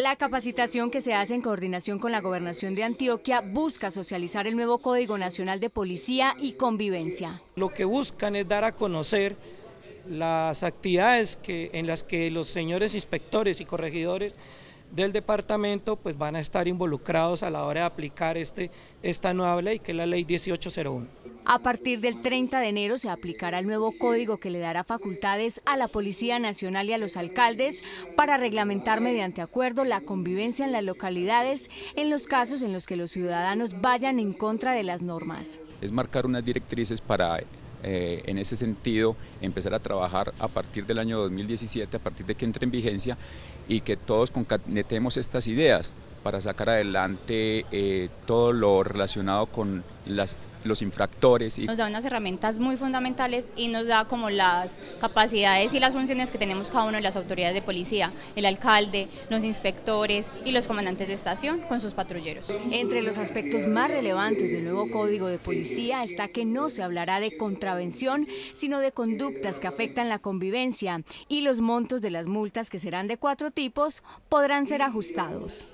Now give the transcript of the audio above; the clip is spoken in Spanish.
La capacitación que se hace en coordinación con la Gobernación de Antioquia busca socializar el nuevo Código Nacional de Policía y Convivencia. Lo que buscan es dar a conocer las actividades que, en las que los señores inspectores y corregidores del departamento pues van a estar involucrados a la hora de aplicar este, esta nueva ley, que es la ley 1801. A partir del 30 de enero se aplicará el nuevo código que le dará facultades a la Policía Nacional y a los alcaldes para reglamentar mediante acuerdo la convivencia en las localidades en los casos en los que los ciudadanos vayan en contra de las normas. Es marcar unas directrices para eh, en ese sentido, empezar a trabajar a partir del año 2017, a partir de que entre en vigencia y que todos concatenemos estas ideas para sacar adelante eh, todo lo relacionado con los infractores. Nos da unas herramientas muy fundamentales y nos da como las capacidades y las funciones que tenemos cada uno de las autoridades de policía, el alcalde, los inspectores y los comandantes de estación con sus patrulleros. Entre los aspectos más relevantes del nuevo Código de Policía está que no se hablará de contravención, sino de conductas que afectan la convivencia y los montos de las multas que serán de cuatro tipos podrán ser ajustados.